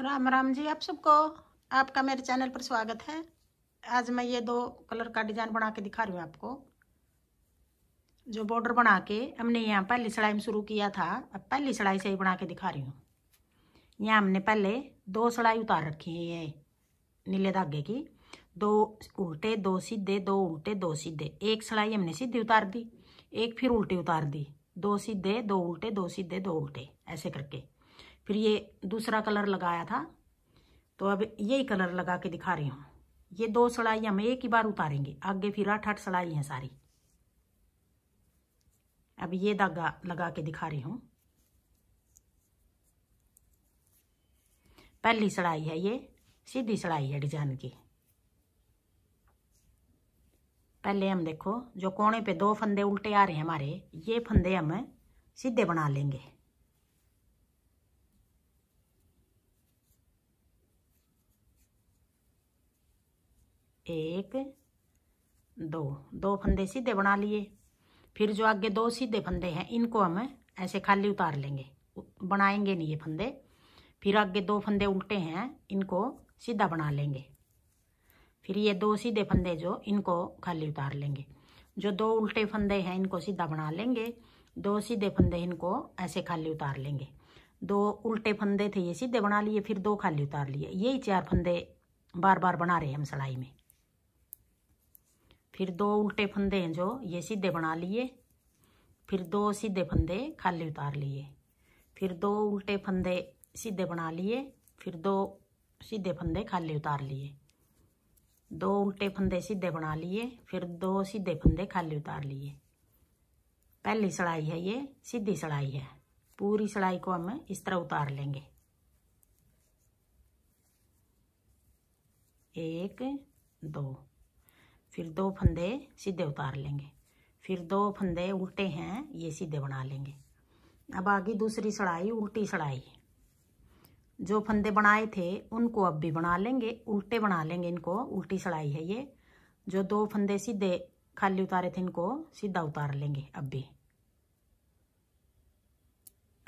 राम राम जी आप सबको आपका मेरे चैनल पर स्वागत है आज मैं ये दो कलर का डिज़ाइन बना के दिखा रही हूँ आपको जो बॉर्डर बना के हमने यहाँ पहली सिलाई में शुरू किया था अब पहली सिलाई से ही बना के दिखा रही हूँ यहाँ हमने पहले दो सिलाई उतार रखी है ये नीले धागे की दो उल्टे दो सीधे दो उल्टे दो सीधे एक सिलाई हमने सीधी उतार दी एक फिर उल्टी उतार दी दो सीधे दो उल्टे दो सीधे दो उल्टे ऐसे करके फिर ये दूसरा कलर लगाया था तो अब यही कलर लगा के दिखा रही हूँ ये दो सड़ाई हम एक ही बार उतारेंगे आगे फिर आठ आठ सड़ाई हैं सारी अब ये धागा लगा के दिखा रही हूँ पहली सड़ाई है ये सीधी सड़ाई है डिजाइन की पहले हम देखो जो कोने पे दो फंदे उल्टे आ रहे हैं हमारे ये फंदे हम सीधे बना लेंगे एक दो दो फंदे सीधे बना लिए फिर जो आगे दो सीधे फंदे हैं इनको हम ऐसे खाली उतार लेंगे बनाएंगे नहीं ये फंदे फिर आगे दो फंदे उल्टे हैं इनको सीधा बना लेंगे फिर ये दो सीधे फंदे जो इनको खाली उतार लेंगे जो दो उल्टे फंदे हैं इनको सीधा बना लेंगे दो सीधे फंदे इनको ऐसे खाली उतार लेंगे दो उल्टे फंदे थे ये सीधे बना लिए फिर दो खाली उतार लिए यही चार फंदे बार बार बना रहे हैं हम सलाई में फिर दो उल्टे फंदे हैं जो ये सीधे बना लिए फिर दो सीधे फंदे खाली उतार लिए फिर दो उल्टे फंदे सीधे बना लिए फिर दो सीधे फंदे खाली उतार लिए दो उल्टे फंदे सीधे बना लिए फिर दो सीधे फंदे खाली उतार लिए पहली सड़ाई है ये सीधी सड़ाई है पूरी सड़ाई को हम इस तरह उतार लेंगे एक दो फिर दो फंदे सीधे उतार लेंगे फिर दो फंदे उल्टे हैं ये सीधे बना लेंगे अब आगे दूसरी सड़ाई उल्टी सड़ाई जो फंदे बनाए थे उनको अब भी बना लेंगे उल्टे बना लेंगे इनको उल्टी सड़ाई है ये जो दो फंदे सीधे खाली उतारे थे इनको सीधा उतार लेंगे अब भी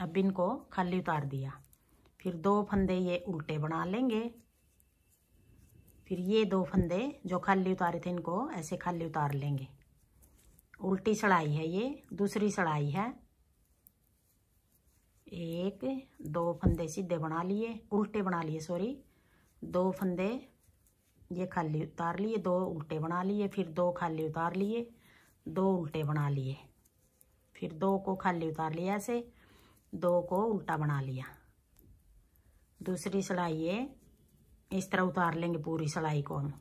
अब इनको खाली उतार दिया फिर दो फंदे ये उल्टे बना लेंगे फिर ये दो फंदे जो खाली उतारे थे इनको ऐसे खाली उतार लेंगे उल्टी सड़ाई है ये दूसरी सड़ाई है एक दो फंदे सीधे बना लिए उल्टे बना लिए सॉरी दो फंदे ये खाली उतार लिए दो उल्टे बना लिए फिर दो खाली उतार लिए दो उल्टे बना लिए फिर दो को खाली उतार लिया ऐसे दो को उल्टा बना लिया दूसरी सड़ाई ये इस तरह उतार लेंगे पूरी सिलाई को हम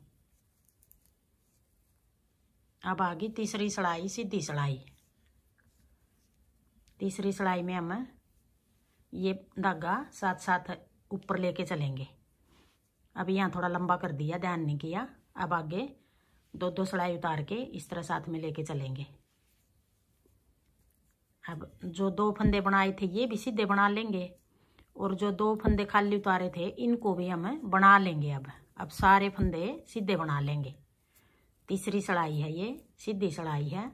अब आ गई तीसरी सिलाई सीधी सिलाई तीसरी सिलाई में हम ये धागा साथ साथ ऊपर लेके चलेंगे अब यहाँ थोड़ा लंबा कर दिया ध्यान नहीं किया अब आगे दो दो सिलाई उतार के इस तरह साथ में लेके चलेंगे अब जो दो फंदे बनाए थे ये भी सीधे बना लेंगे और जो दो फंदे खाली उतारे थे इनको भी हम बना लेंगे अब अब सारे फंदे सीधे बना लेंगे तीसरी सड़ाई है ये सीधी सड़ाई है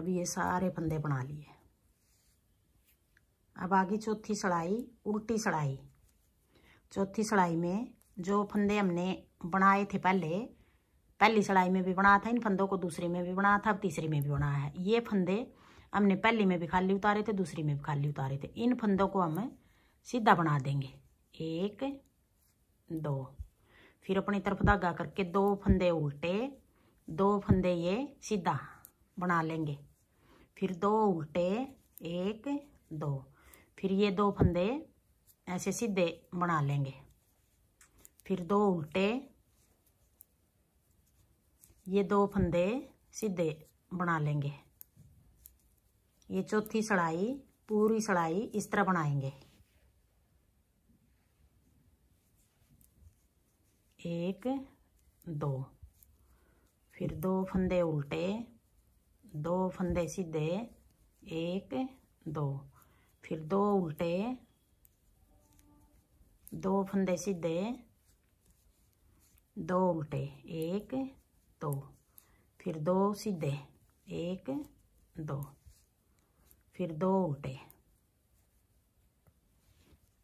अब ये सारे फंदे बना लिए अब आगे चौथी सड़ाई उल्टी सड़ाई चौथी सड़ाई में जो फंदे हमने बनाए थे पहले पहली सड़ाई में भी बनाया था इन फंदों को दूसरे में भी बनाया था अब तीसरी में भी बनाया है ये फंदे हमने पहली में भी खाली उतारे थे दूसरी में भी खाली उतारे थे इन फंदों को हम सीधा बना देंगे एक दो फिर अपनी तरफ धागा करके दो फंदे उल्टे दो फंदे ये सीधा बना लेंगे फिर दो उल्टे एक दो फिर ये दो फंदे ऐसे सीधे बना लेंगे फिर दो उल्टे ये दो फंदे सीधे बना लेंगे ये चौथी सड़ाई पूरी सड़ाई इस तरह बनाएंगे एक दो फिर दो फंदे उल्टे दो फंदे सीधे एक दो फिर दो उल्टे दो फंदे सीधे दो उल्टे एक दो फिर दो सीधे एक दो फिर दो उल्टे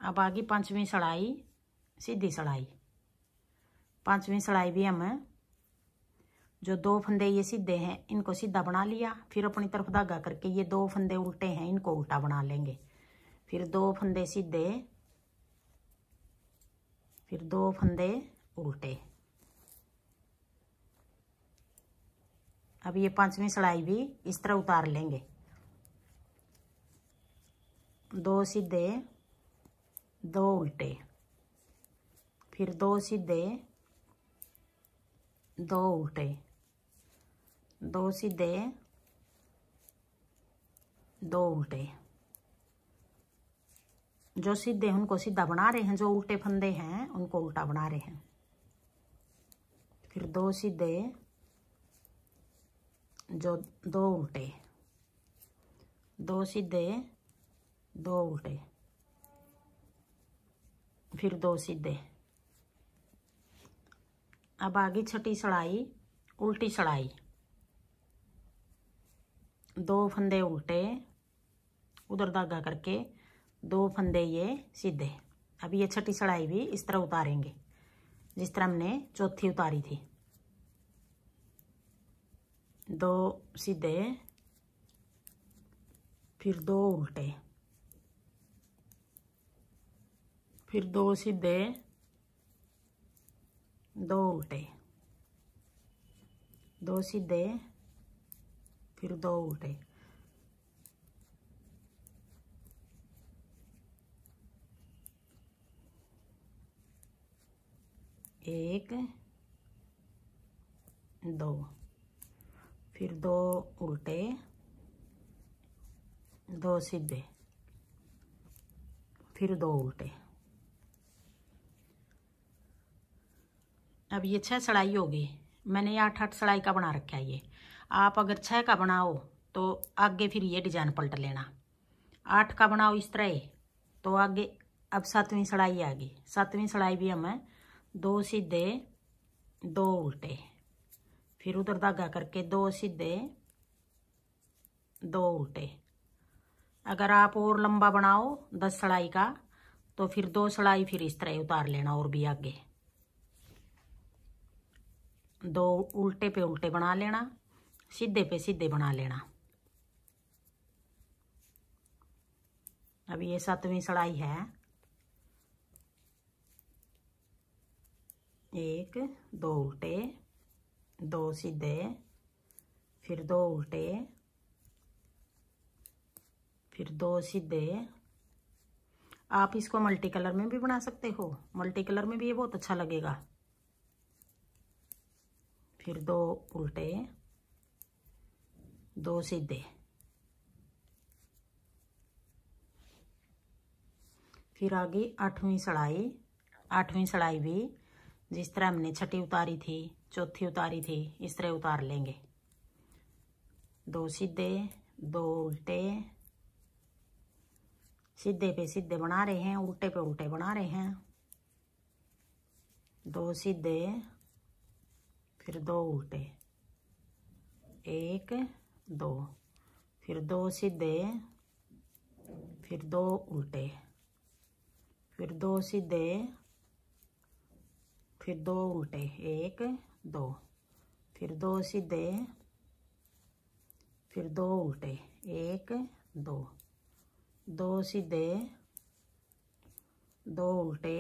अब आ गई पांचवी सड़ाई सीधी सड़ाई पांचवी सड़ाई भी हम जो दो फंदे ये सीधे हैं इनको सीधा बना लिया फिर अपनी तरफ धागा करके ये दो फंदे उल्टे हैं इनको उल्टा बना लेंगे फिर दो फंदे सीधे फिर दो फंदे उल्टे अब ये पांचवी सिलाई भी इस तरह उतार लेंगे दो सीधे दो उल्टे फिर दो सीधे दो उल्टे दो सीधे दो उल्टे जो सीधे उनको सीधा बना रहे हैं जो उल्टे फंदे हैं उनको उल्टा बना रहे हैं फिर दो सीधे जो दो उल्टे दो सीधे दो उल्टे फिर दो सीधे अब आगे छठी सड़ाई उल्टी सड़ाई दो फंदे उल्टे उधर धागा करके दो फंदे ये सीधे अब ये छठी सड़ाई भी इस तरह उतारेंगे जिस तरह हमने चौथी उतारी थी दो सीधे फिर दो उल्टे फिर दो सीधे दो उल्टे दो सीधे फिर दो उल्टे एक दो फिर दो उल्टे दो सीधे फिर दो उल्टे अब ये छह सड़ाई होगी मैंने ये आठ आठ सड़ाई का बना रखा है ये आप अगर छः का बनाओ तो आगे फिर ये डिजाइन पलट लेना आठ का बनाओ इस तरह ही तो आगे अब सातवीं सड़ाई आ गई सातवीं सड़ाई भी हमें दो सीधे दो उल्टे फिर उधर धागा करके दो सीधे दो उल्टे अगर आप और लंबा बनाओ दस सड़ाई का तो फिर दो सड़ाई फिर इस तरह उतार लेना और भी आगे दो उल्टे पे उल्टे बना लेना सीधे पे सीधे बना लेना अभी ये सातवीं सड़ाई है एक दो उल्टे दो सीधे फिर दो उल्टे फिर दो सीधे आप इसको मल्टी कलर में भी बना सकते हो मल्टी कलर में भी ये बहुत अच्छा लगेगा फिर दो उल्टे दो सीधे फिर आ गई आठवीं सड़ाई आठवीं सड़ाई भी जिस तरह हमने छठी उतारी थी चौथी उतारी थी इस तरह उतार लेंगे दो सीधे दो उल्टे सीधे पे सीधे बना रहे हैं उल्टे पे उल्टे बना रहे हैं दो सीधे फिर दो उल्टे एक दो फिर दो सीधे फिर दो उल्टे फिर दो सीधे फिर दो उल्टे एक दो फिर दो सीधे फिर दो उल्टे एक दो दो सीधे दो उल्टे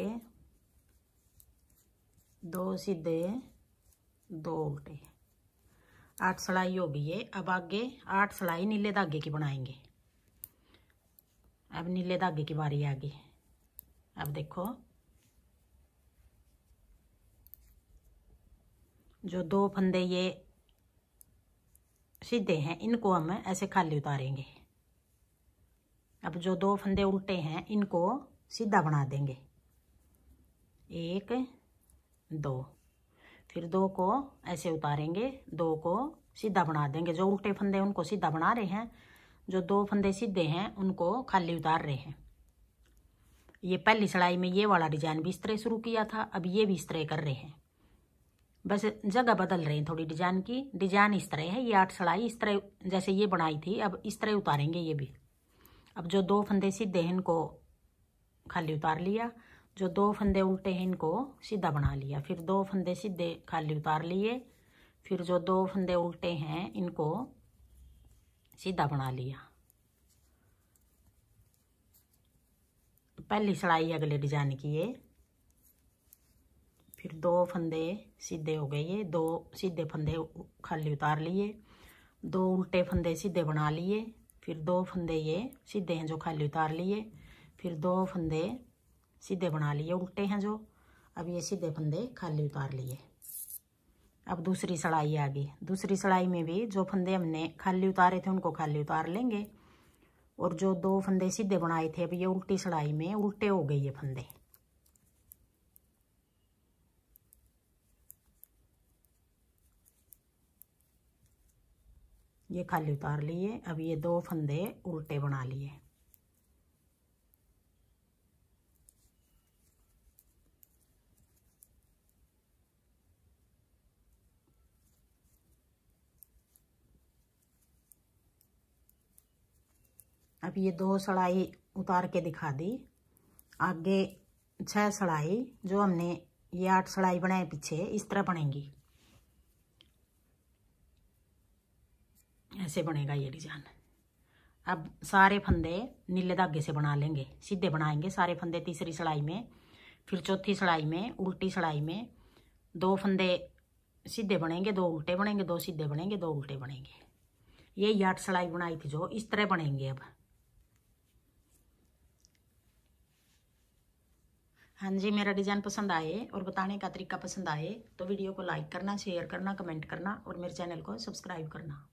दो सीधे दो उल्टे आठ सलाई हो गई है अब आगे आठ सलाई नीले धागे की बनाएंगे अब नीले धागे की बारी आ गई अब देखो जो दो फंदे ये सीधे हैं इनको हम ऐसे खाली उतारेंगे अब जो दो फंदे उल्टे हैं इनको सीधा बना देंगे एक दो फिर दो को ऐसे उतारेंगे दो को सीधा बना देंगे जो उल्टे फंदे उनको सीधा बना रहे हैं जो दो फंदे सीधे हैं उनको खाली उतार रहे हैं ये पहली सिलाई में ये वाला डिजाइन भी इस तरह शुरू किया था अब ये भी इस तरह कर रहे हैं बस जगह बदल रहे हैं थोड़ी डिजाइन की डिजाइन इस तरह है ये आठ सिलाई इस तरह जैसे ये बनाई थी अब इस तरह उतारेंगे ये भी अब जो दो फंदे सीधे हैं इनको खाली उतार लिया जो दो फंदे उल्टे हैं इनको सीधा बना लिया फिर दो फंदे सीधे खाली उतार लिए फिर जो दो फंदे उल्टे हैं इनको सीधा बना लिया तो पहली सड़ाई अगले डिजाइन की ये फिर दो फंदे सीधे हो गए ये दो सीधे फंदे खाली उतार लिए दो उल्टे फंदे सीधे बना लिए फिर दो फंदे ये सीधे हैं जो खाली उतार लिए फिर दो फंदे सीधे बना लिए उल्टे हैं जो अब ये सीधे फंदे खाली उतार लिए अब दूसरी सड़ाई आ गई दूसरी सड़ाई में भी जो फंदे हमने खाली उतारे थे उनको खाली उतार लेंगे और जो दो फंदे सीधे बनाए थे अब ये उल्टी सड़ाई में उल्टे हो गए ये फंदे ये खाली उतार लिए अब ये दो फंदे उल्टे बना लिए अब ये दो सड़ाई उतार के दिखा दी आगे छह सड़ाई जो हमने ये आठ सड़ाई बनाए पीछे इस तरह बनेंगी ऐसे बनेगा ये डिजाइन अब सारे फंदे नीले धागे से बना लेंगे सीधे बनाएंगे सारे फंदे तीसरी सड़ाई में फिर चौथी सड़ाई में उल्टी सड़ाई में दो फंदे सीधे बनेंगे दो उल्टे बनेंगे दो सीधे बनेंगे दो उल्टे बनेंगे ये आठ सड़ाई बनाई थी जो इस तरह बनेंगे अब हाँ जी मेरा डिज़ाइन पसंद आए और बताने का तरीका पसंद आए तो वीडियो को लाइक करना शेयर करना कमेंट करना और मेरे चैनल को सब्सक्राइब करना